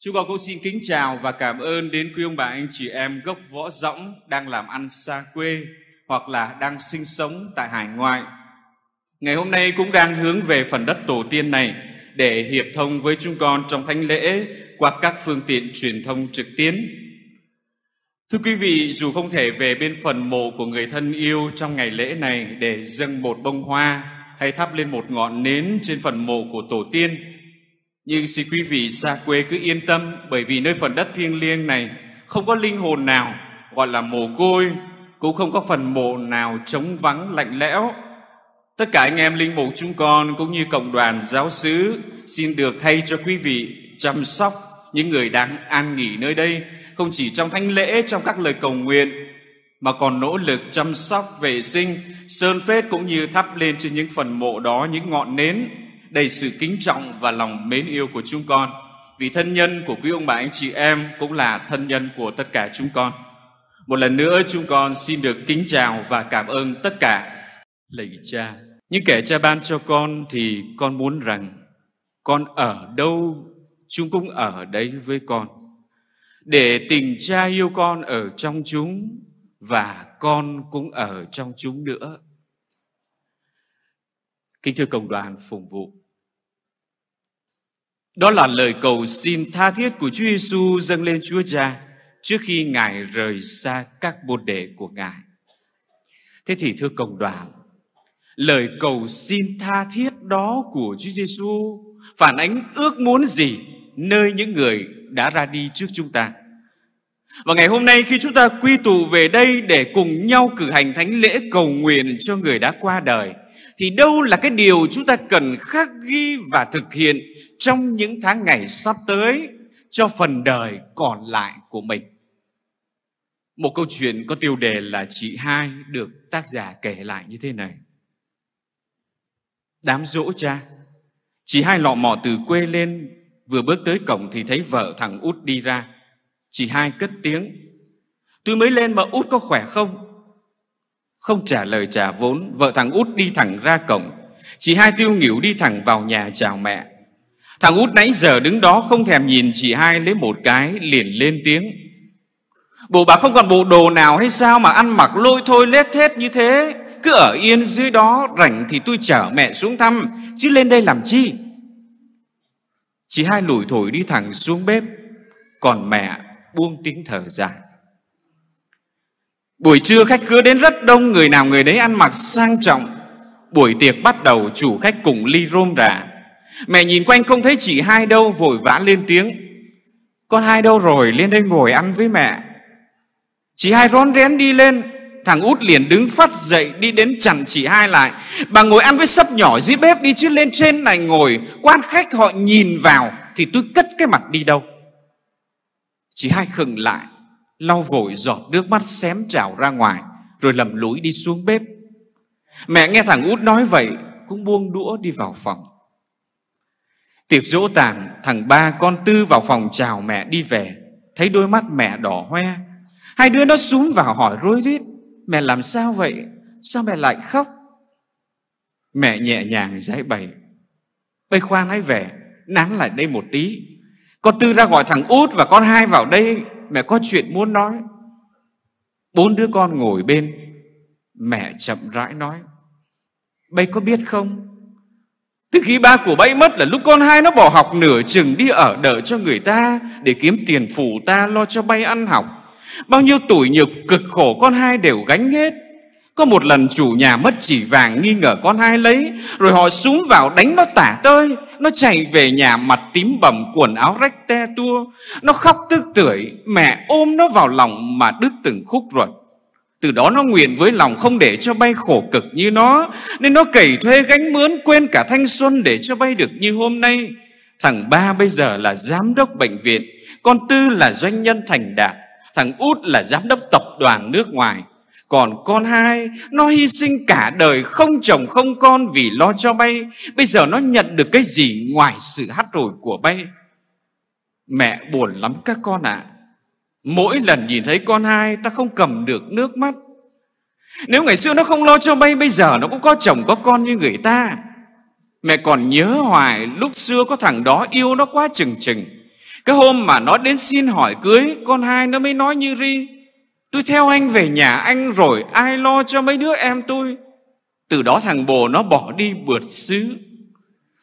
Chúng con cũng xin kính chào và cảm ơn đến quý ông bà anh chị em gốc võ rõng đang làm ăn xa quê hoặc là đang sinh sống tại hải ngoại. Ngày hôm nay cũng đang hướng về phần đất tổ tiên này để hiệp thông với chúng con trong thánh lễ qua các phương tiện truyền thông trực tuyến. Thưa quý vị, dù không thể về bên phần mộ của người thân yêu trong ngày lễ này để dâng một bông hoa hay thắp lên một ngọn nến trên phần mộ của tổ tiên, nhưng xin quý vị xa quê cứ yên tâm bởi vì nơi phần đất thiêng liêng này không có linh hồn nào gọi là mồ côi, cũng không có phần mộ nào trống vắng lạnh lẽo. Tất cả anh em linh mục chúng con cũng như cộng đoàn giáo sứ xin được thay cho quý vị chăm sóc những người đang an nghỉ nơi đây không chỉ trong thánh lễ trong các lời cầu nguyện mà còn nỗ lực chăm sóc vệ sinh sơn phết cũng như thắp lên trên những phần mộ đó những ngọn nến đầy sự kính trọng và lòng mến yêu của chúng con vì thân nhân của quý ông bà anh chị em cũng là thân nhân của tất cả chúng con một lần nữa chúng con xin được kính chào và cảm ơn tất cả lạy cha những kẻ cha ban cho con thì con muốn rằng con ở đâu chúng cũng ở đấy với con để tình cha yêu con ở trong chúng và con cũng ở trong chúng nữa kính thưa cộng đoàn phục vụ đó là lời cầu xin tha thiết của Chúa Giêsu dâng lên Chúa Cha trước khi Ngài rời xa các môn đệ của Ngài. Thế thì thưa cộng đoàn, lời cầu xin tha thiết đó của Chúa Giêsu phản ánh ước muốn gì nơi những người đã ra đi trước chúng ta. Và ngày hôm nay khi chúng ta quy tụ về đây để cùng nhau cử hành thánh lễ cầu nguyện cho người đã qua đời – thì đâu là cái điều chúng ta cần khắc ghi và thực hiện trong những tháng ngày sắp tới cho phần đời còn lại của mình. Một câu chuyện có tiêu đề là Chị Hai được tác giả kể lại như thế này. Đám dỗ cha, chị Hai lọ mò từ quê lên, vừa bước tới cổng thì thấy vợ thằng út đi ra. Chị Hai cất tiếng, tôi mới lên mà út có khỏe không? Không trả lời trả vốn, vợ thằng út đi thẳng ra cổng. Chị hai tiêu nghỉu đi thẳng vào nhà chào mẹ. Thằng út nãy giờ đứng đó không thèm nhìn chị hai lấy một cái liền lên tiếng. Bộ bà không còn bộ đồ nào hay sao mà ăn mặc lôi thôi lết thết như thế. Cứ ở yên dưới đó rảnh thì tôi chở mẹ xuống thăm chứ lên đây làm chi. Chị hai lủi thổi đi thẳng xuống bếp Còn mẹ buông tiếng thở dài Buổi trưa khách khứa đến rất đông, người nào người đấy ăn mặc sang trọng. Buổi tiệc bắt đầu, chủ khách cùng ly rôm rả. Mẹ nhìn quanh không thấy chị hai đâu, vội vã lên tiếng. Con hai đâu rồi, lên đây ngồi ăn với mẹ. Chị hai rón rén đi lên, thằng út liền đứng phát dậy đi đến chặn chị hai lại. Bà ngồi ăn với sấp nhỏ dưới bếp đi chứ lên trên này ngồi, quan khách họ nhìn vào thì tôi cất cái mặt đi đâu. Chị hai khừng lại, lau vội giọt nước mắt xém trào ra ngoài, rồi lầm lũi đi xuống bếp. Mẹ nghe thằng út nói vậy, cũng buông đũa đi vào phòng. Tiệc dỗ tàn, thằng ba con Tư vào phòng chào mẹ đi về, thấy đôi mắt mẹ đỏ hoe. Hai đứa nó xuống vào hỏi rối rít, mẹ làm sao vậy? Sao mẹ lại khóc? Mẹ nhẹ nhàng giải bày. Bây khoan hãy về, nán lại đây một tí. Con Tư ra gọi thằng út và con hai vào đây mẹ có chuyện muốn nói bốn đứa con ngồi bên mẹ chậm rãi nói bay có biết không từ khi ba của bay mất là lúc con hai nó bỏ học nửa chừng đi ở đợi cho người ta để kiếm tiền phụ ta lo cho bay ăn học bao nhiêu tuổi nhục cực khổ con hai đều gánh hết có một lần chủ nhà mất chỉ vàng nghi ngờ con hai lấy Rồi họ súng vào đánh nó tả tơi Nó chạy về nhà mặt tím bầm quần áo rách te tua Nó khóc tức tưởi Mẹ ôm nó vào lòng mà đứt từng khúc ruột từ đó nó nguyện với lòng không để cho bay khổ cực như nó Nên nó cày thuê gánh mướn quên cả thanh xuân để cho bay được như hôm nay Thằng ba bây giờ là giám đốc bệnh viện Con tư là doanh nhân thành đạt Thằng út là giám đốc tập đoàn nước ngoài còn con hai, nó hy sinh cả đời không chồng không con vì lo cho bay. Bây giờ nó nhận được cái gì ngoài sự hát rồi của bay? Mẹ buồn lắm các con ạ. À. Mỗi lần nhìn thấy con hai, ta không cầm được nước mắt. Nếu ngày xưa nó không lo cho bay, bây giờ nó cũng có chồng có con như người ta. Mẹ còn nhớ hoài lúc xưa có thằng đó yêu nó quá chừng chừng. Cái hôm mà nó đến xin hỏi cưới, con hai nó mới nói như ri. Tôi theo anh về nhà anh rồi ai lo cho mấy đứa em tôi. Từ đó thằng bồ nó bỏ đi bượt xứ.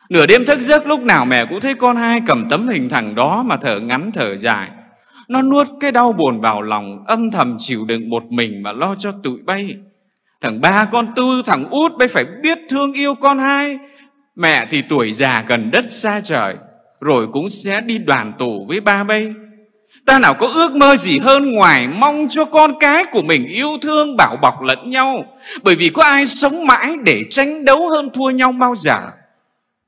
Nửa đêm thức giấc lúc nào mẹ cũng thấy con hai cầm tấm hình thằng đó mà thở ngắn thở dài. Nó nuốt cái đau buồn vào lòng âm thầm chịu đựng một mình mà lo cho tụi bay. Thằng ba con tư thằng út bay phải biết thương yêu con hai. Mẹ thì tuổi già gần đất xa trời rồi cũng sẽ đi đoàn tụ với ba bay. Ta nào có ước mơ gì hơn ngoài mong cho con cái của mình yêu thương bảo bọc lẫn nhau. Bởi vì có ai sống mãi để tranh đấu hơn thua nhau bao giờ.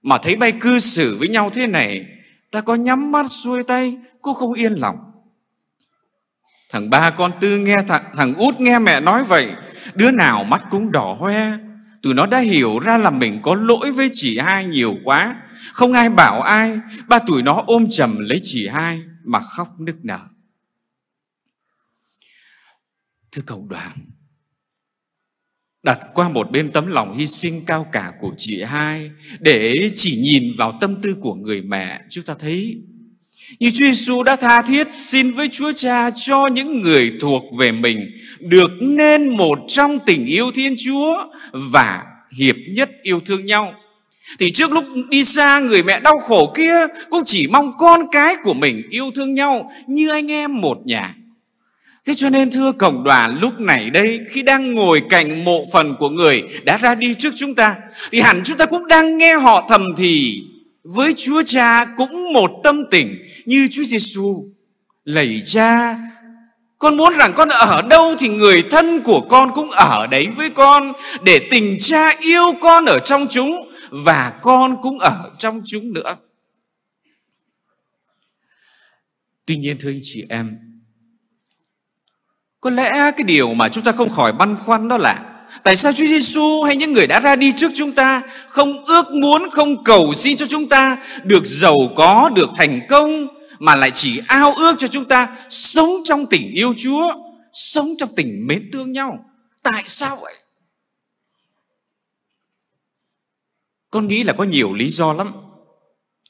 Mà thấy bay cư xử với nhau thế này, ta có nhắm mắt xuôi tay cũng không yên lòng. Thằng ba con tư nghe thằng, thằng út nghe mẹ nói vậy, đứa nào mắt cũng đỏ hoe. Tụi nó đã hiểu ra là mình có lỗi với chị hai nhiều quá. Không ai bảo ai, ba tuổi nó ôm chầm lấy chị hai mà khóc nức nở. Thưa cầu đoàn, đặt qua một bên tấm lòng hy sinh cao cả của chị hai để chỉ nhìn vào tâm tư của người mẹ chúng ta thấy như Chúa Giêsu đã tha thiết xin với Chúa Cha cho những người thuộc về mình được nên một trong tình yêu Thiên Chúa và hiệp nhất yêu thương nhau. Thì trước lúc đi xa người mẹ đau khổ kia cũng chỉ mong con cái của mình yêu thương nhau như anh em một nhà. Thế cho nên thưa cộng đoàn lúc này đây khi đang ngồi cạnh mộ phần của người đã ra đi trước chúng ta thì hẳn chúng ta cũng đang nghe họ thầm thì với Chúa Cha cũng một tâm tình như Chúa Giêsu lạy Cha con muốn rằng con ở đâu thì người thân của con cũng ở đấy với con để tình cha yêu con ở trong chúng và con cũng ở trong chúng nữa tuy nhiên thưa anh chị em có lẽ cái điều mà chúng ta không khỏi băn khoăn đó là Tại sao Chúa Giêsu hay những người đã ra đi trước chúng ta không ước muốn, không cầu xin cho chúng ta được giàu có, được thành công mà lại chỉ ao ước cho chúng ta sống trong tình yêu Chúa, sống trong tình mến thương nhau? Tại sao vậy? con nghĩ là có nhiều lý do lắm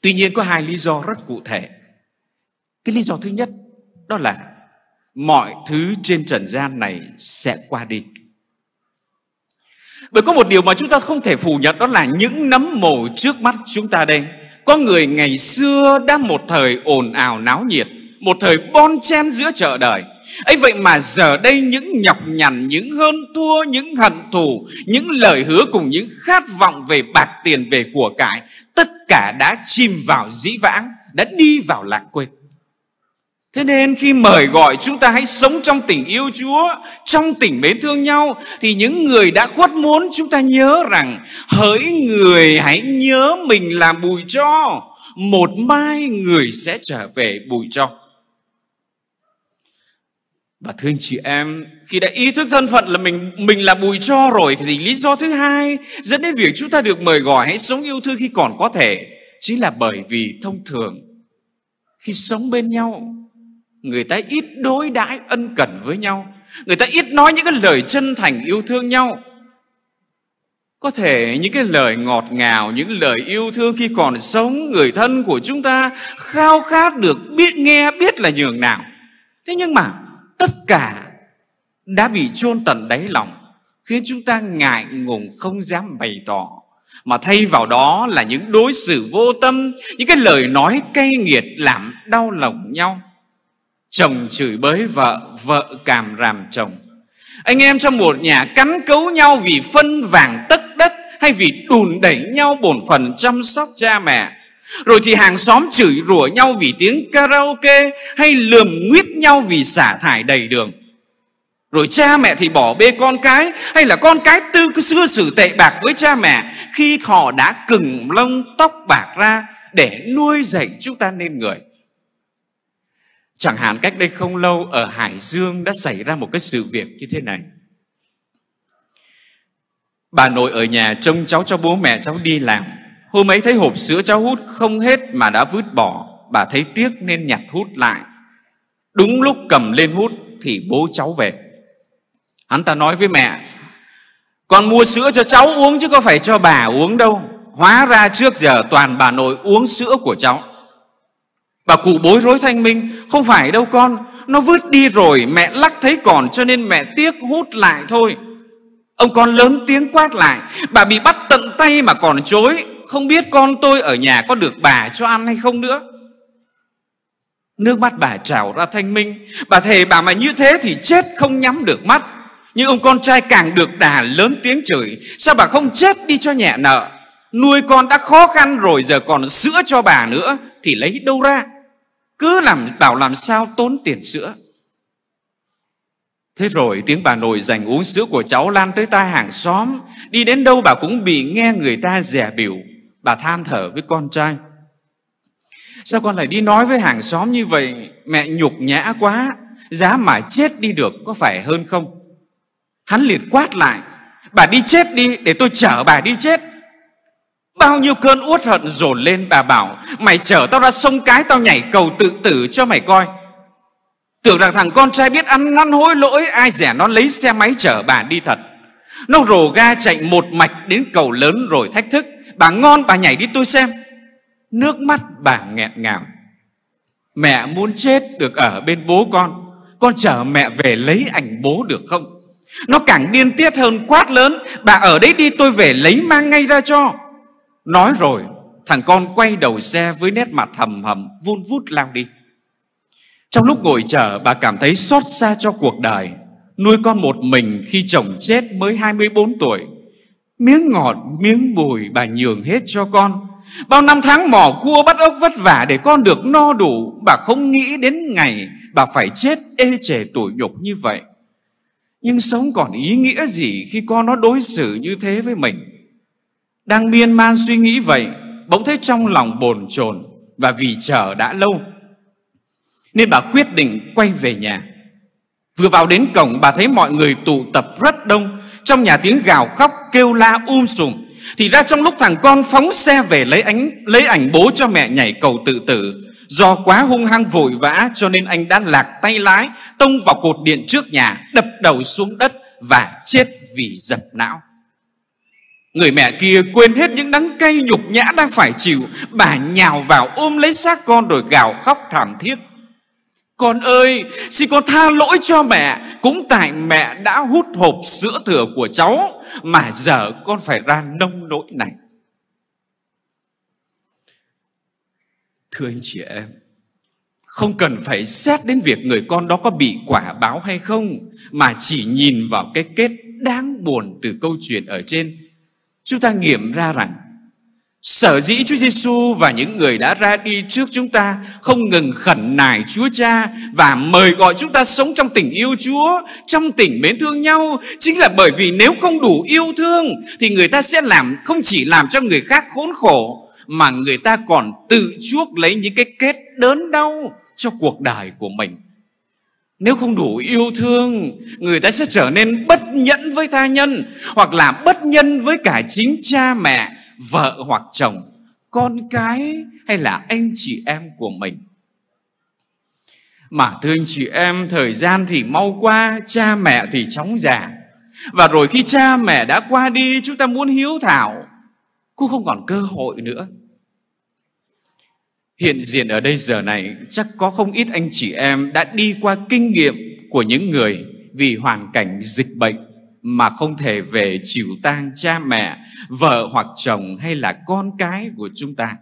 tuy nhiên có hai lý do rất cụ thể cái lý do thứ nhất đó là mọi thứ trên trần gian này sẽ qua đi bởi có một điều mà chúng ta không thể phủ nhận đó là những nấm mồ trước mắt chúng ta đây có người ngày xưa đã một thời ồn ào náo nhiệt một thời bon chen giữa chợ đời ấy vậy mà giờ đây những nhọc nhằn những hơn thua những hận thù những lời hứa cùng những khát vọng về bạc tiền về của cải tất cả đã chìm vào dĩ vãng đã đi vào lãng quên Thế nên khi mời gọi chúng ta hãy sống trong tình yêu Chúa, trong tình mến thương nhau thì những người đã khuất muốn chúng ta nhớ rằng hỡi người hãy nhớ mình là bùi cho, một mai người sẽ trở về bùi cho và thưa anh chị em khi đã ý thức thân phận là mình mình là bùi cho rồi thì lý do thứ hai dẫn đến việc chúng ta được mời gọi hãy sống yêu thương khi còn có thể chính là bởi vì thông thường khi sống bên nhau người ta ít đối đãi ân cần với nhau người ta ít nói những cái lời chân thành yêu thương nhau có thể những cái lời ngọt ngào những lời yêu thương khi còn sống người thân của chúng ta khao khát được biết nghe biết là nhường nào thế nhưng mà tất cả đã bị chôn tận đáy lòng khiến chúng ta ngại ngùng không dám bày tỏ mà thay vào đó là những đối xử vô tâm những cái lời nói cay nghiệt làm đau lòng nhau chồng chửi bới vợ vợ càm ràm chồng anh em trong một nhà cắn cấu nhau vì phân vàng tất đất hay vì đùn đẩy nhau bổn phần chăm sóc cha mẹ rồi thì hàng xóm chửi rủa nhau vì tiếng karaoke hay lườm nguyết nhau vì xả thải đầy đường. Rồi cha mẹ thì bỏ bê con cái hay là con cái tư cứ xưa xử tệ bạc với cha mẹ khi họ đã cừng lông tóc bạc ra để nuôi dạy chúng ta nên người. Chẳng hạn cách đây không lâu ở Hải Dương đã xảy ra một cái sự việc như thế này. Bà nội ở nhà trông cháu cho bố mẹ cháu đi làm Hôm ấy thấy hộp sữa cháu hút không hết mà đã vứt bỏ, bà thấy tiếc nên nhặt hút lại. Đúng lúc cầm lên hút thì bố cháu về. Hắn ta nói với mẹ, con mua sữa cho cháu uống chứ có phải cho bà uống đâu. Hóa ra trước giờ toàn bà nội uống sữa của cháu. Bà cụ bối rối thanh minh, không phải đâu con, nó vứt đi rồi, mẹ lắc thấy còn cho nên mẹ tiếc hút lại thôi. Ông con lớn tiếng quát lại, bà bị bắt tận tay mà còn chối, không biết con tôi ở nhà có được bà cho ăn hay không nữa nước mắt bà trào ra thanh minh bà thề bà mà như thế thì chết không nhắm được mắt nhưng ông con trai càng được đà lớn tiếng chửi sao bà không chết đi cho nhẹ nợ nuôi con đã khó khăn rồi giờ còn sữa cho bà nữa thì lấy đâu ra cứ làm bảo làm sao tốn tiền sữa Thế rồi tiếng bà nội dành uống sữa của cháu lan tới tai hàng xóm Đi đến đâu bà cũng bị nghe người ta dè biểu bà than thở với con trai sao con lại đi nói với hàng xóm như vậy mẹ nhục nhã quá giá mà chết đi được có phải hơn không hắn liền quát lại bà đi chết đi để tôi chở bà đi chết Bao nhiêu cơn uất hận dồn lên bà bảo Mày chở tao ra sông cái tao nhảy cầu tự tử cho mày coi Tưởng rằng thằng con trai biết ăn năn hối lỗi Ai rẻ nó lấy xe máy chở bà đi thật Nó rồ ga chạy một mạch đến cầu lớn rồi thách thức Bà ngon bà nhảy đi tôi xem Nước mắt bà nghẹn ngào Mẹ muốn chết được ở bên bố con Con chở mẹ về lấy ảnh bố được không Nó càng điên tiết hơn quát lớn Bà ở đấy đi tôi về lấy mang ngay ra cho Nói rồi Thằng con quay đầu xe với nét mặt hầm hầm Vun vút lao đi Trong lúc ngồi chờ bà cảm thấy xót xa cho cuộc đời Nuôi con một mình khi chồng chết mới 24 tuổi Miếng ngọt, miếng bùi bà nhường hết cho con. Bao năm tháng mò cua bắt ốc vất vả để con được no đủ, bà không nghĩ đến ngày bà phải chết ê chề tủi nhục như vậy. Nhưng sống còn ý nghĩa gì khi con nó đối xử như thế với mình? Đang miên man suy nghĩ vậy, bỗng thấy trong lòng bồn chồn và vì chờ đã lâu. Nên bà quyết định quay về nhà. Vừa vào đến cổng bà thấy mọi người tụ tập rất đông trong nhà tiếng gào khóc kêu la um sùm thì ra trong lúc thằng con phóng xe về lấy ảnh lấy ảnh bố cho mẹ nhảy cầu tự tử do quá hung hăng vội vã cho nên anh đã lạc tay lái tông vào cột điện trước nhà đập đầu xuống đất và chết vì dập não Người mẹ kia quên hết những đắng cay nhục nhã đang phải chịu Bà nhào vào ôm lấy xác con rồi gào khóc thảm thiết con ơi, xin con tha lỗi cho mẹ, cũng tại mẹ đã hút hộp sữa thừa của cháu mà giờ con phải ra nông nỗi này. Thưa anh chị em, không cần phải xét đến việc người con đó có bị quả báo hay không, mà chỉ nhìn vào cái kết đáng buồn từ câu chuyện ở trên. Chúng ta nghiệm ra rằng Sở dĩ Chúa Giêsu và những người đã ra đi trước chúng ta không ngừng khẩn nài Chúa Cha và mời gọi chúng ta sống trong tình yêu Chúa, trong tình mến thương nhau chính là bởi vì nếu không đủ yêu thương thì người ta sẽ làm không chỉ làm cho người khác khốn khổ mà người ta còn tự chuốc lấy những cái kết đớn đau cho cuộc đời của mình. Nếu không đủ yêu thương, người ta sẽ trở nên bất nhẫn với tha nhân hoặc là bất nhân với cả chính cha mẹ vợ hoặc chồng, con cái hay là anh chị em của mình. Mà thưa anh chị em, thời gian thì mau qua, cha mẹ thì chóng già. Và rồi khi cha mẹ đã qua đi, chúng ta muốn hiếu thảo, cũng không còn cơ hội nữa. Hiện diện ở đây giờ này, chắc có không ít anh chị em đã đi qua kinh nghiệm của những người vì hoàn cảnh dịch bệnh mà không thể về chịu tang cha mẹ, vợ hoặc chồng hay là con cái của chúng ta.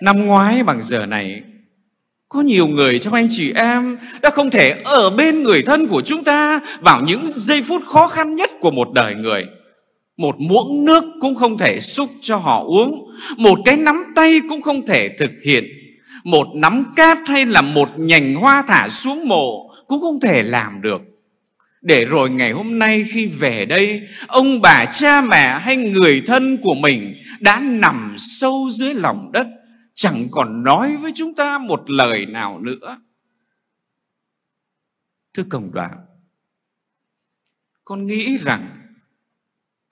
Năm ngoái bằng giờ này, có nhiều người trong anh chị em đã không thể ở bên người thân của chúng ta vào những giây phút khó khăn nhất của một đời người. Một muỗng nước cũng không thể xúc cho họ uống, một cái nắm tay cũng không thể thực hiện, một nắm cát hay là một nhành hoa thả xuống mộ cũng không thể làm được để rồi ngày hôm nay khi về đây ông bà cha mẹ hay người thân của mình đã nằm sâu dưới lòng đất chẳng còn nói với chúng ta một lời nào nữa thưa cộng đoàn con nghĩ rằng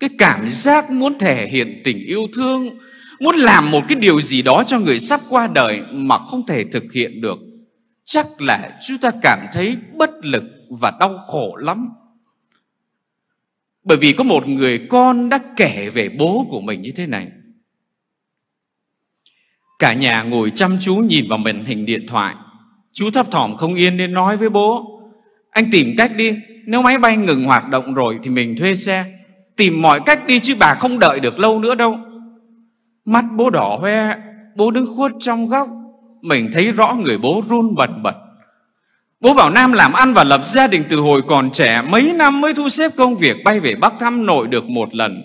cái cảm giác muốn thể hiện tình yêu thương muốn làm một cái điều gì đó cho người sắp qua đời mà không thể thực hiện được chắc là chúng ta cảm thấy bất lực và đau khổ lắm bởi vì có một người con đã kể về bố của mình như thế này cả nhà ngồi chăm chú nhìn vào màn hình điện thoại chú thấp thỏm không yên nên nói với bố anh tìm cách đi nếu máy bay ngừng hoạt động rồi thì mình thuê xe tìm mọi cách đi chứ bà không đợi được lâu nữa đâu mắt bố đỏ hoe bố đứng khuất trong góc mình thấy rõ người bố run bần bật, bật Bố bảo Nam làm ăn và lập gia đình từ hồi còn trẻ, mấy năm mới thu xếp công việc bay về Bắc thăm nội được một lần.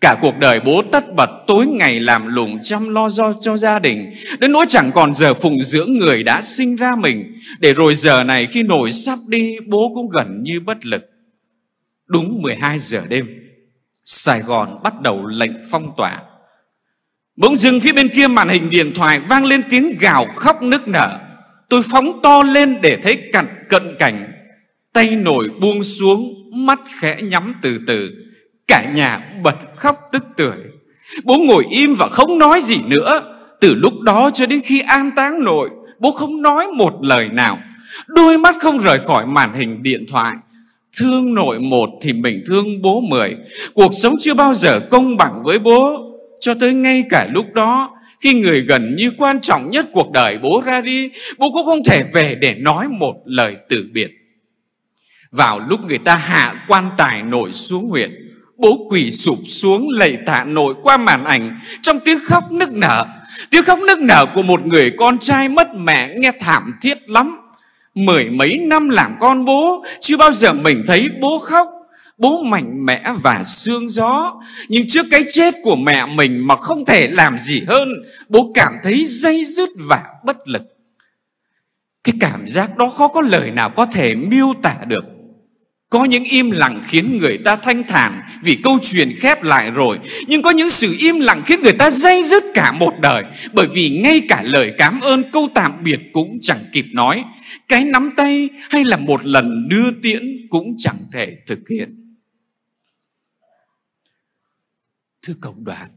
Cả cuộc đời bố tất bật tối ngày làm lùng chăm lo do cho gia đình Đến nỗi chẳng còn giờ phụng dưỡng người đã sinh ra mình Để rồi giờ này khi nổi sắp đi bố cũng gần như bất lực Đúng 12 giờ đêm Sài Gòn bắt đầu lệnh phong tỏa Bỗng dưng phía bên kia màn hình điện thoại vang lên tiếng gào khóc nức nở Tôi phóng to lên để thấy cận cận cảnh Tay nổi buông xuống Mắt khẽ nhắm từ từ Cả nhà bật khóc tức tưởi Bố ngồi im và không nói gì nữa Từ lúc đó cho đến khi an táng nội Bố không nói một lời nào Đôi mắt không rời khỏi màn hình điện thoại Thương nội một thì mình thương bố mười Cuộc sống chưa bao giờ công bằng với bố Cho tới ngay cả lúc đó khi người gần như quan trọng nhất cuộc đời bố ra đi, bố cũng không thể về để nói một lời từ biệt. Vào lúc người ta hạ quan tài nổi xuống huyện, bố quỳ sụp xuống lạy tạ nội qua màn ảnh trong tiếng khóc nức nở. Tiếng khóc nức nở của một người con trai mất mẹ nghe thảm thiết lắm. Mười mấy năm làm con bố, chưa bao giờ mình thấy bố khóc bố mạnh mẽ và sương gió nhưng trước cái chết của mẹ mình mà không thể làm gì hơn bố cảm thấy dây dứt và bất lực cái cảm giác đó khó có lời nào có thể miêu tả được có những im lặng khiến người ta thanh thản vì câu chuyện khép lại rồi nhưng có những sự im lặng khiến người ta dây dứt cả một đời bởi vì ngay cả lời cảm ơn câu tạm biệt cũng chẳng kịp nói cái nắm tay hay là một lần đưa tiễn cũng chẳng thể thực hiện Thưa cộng đoàn,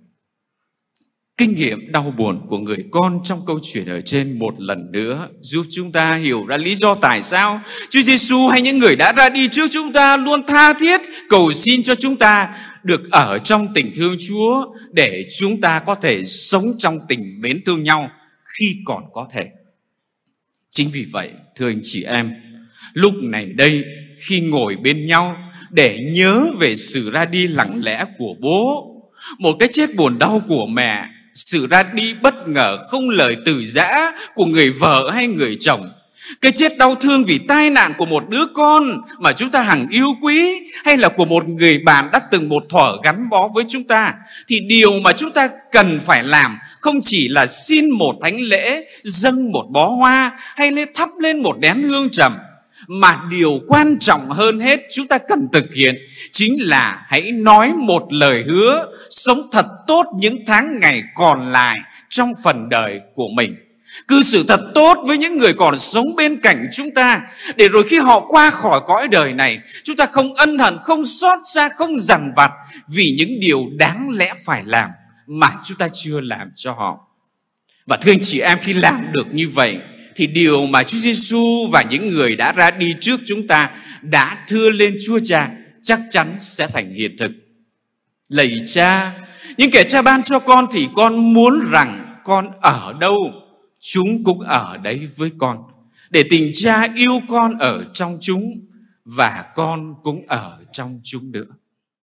kinh nghiệm đau buồn của người con trong câu chuyện ở trên một lần nữa giúp chúng ta hiểu ra lý do tại sao Chúa Giêsu hay những người đã ra đi trước chúng ta luôn tha thiết cầu xin cho chúng ta được ở trong tình thương Chúa để chúng ta có thể sống trong tình mến thương nhau khi còn có thể. Chính vì vậy, thưa anh chị em, lúc này đây khi ngồi bên nhau để nhớ về sự ra đi lặng lẽ của bố một cái chết buồn đau của mẹ Sự ra đi bất ngờ không lời từ giã Của người vợ hay người chồng cái chết đau thương vì tai nạn của một đứa con mà chúng ta hằng yêu quý hay là của một người bạn đã từng một thuở gắn bó với chúng ta thì điều mà chúng ta cần phải làm không chỉ là xin một thánh lễ, dâng một bó hoa hay lên thắp lên một nén hương trầm mà điều quan trọng hơn hết chúng ta cần thực hiện chính là hãy nói một lời hứa sống thật tốt những tháng ngày còn lại trong phần đời của mình cư xử thật tốt với những người còn sống bên cạnh chúng ta để rồi khi họ qua khỏi cõi đời này chúng ta không ân hận không xót xa không dằn vặt vì những điều đáng lẽ phải làm mà chúng ta chưa làm cho họ và thưa anh chị em khi làm được như vậy thì điều mà Chúa Giêsu và những người đã ra đi trước chúng ta đã thưa lên Chúa Cha chắc chắn sẽ thành hiện thực. Lạy Cha, những kẻ Cha ban cho con thì con muốn rằng con ở đâu, chúng cũng ở đấy với con. Để tình Cha yêu con ở trong chúng và con cũng ở trong chúng nữa.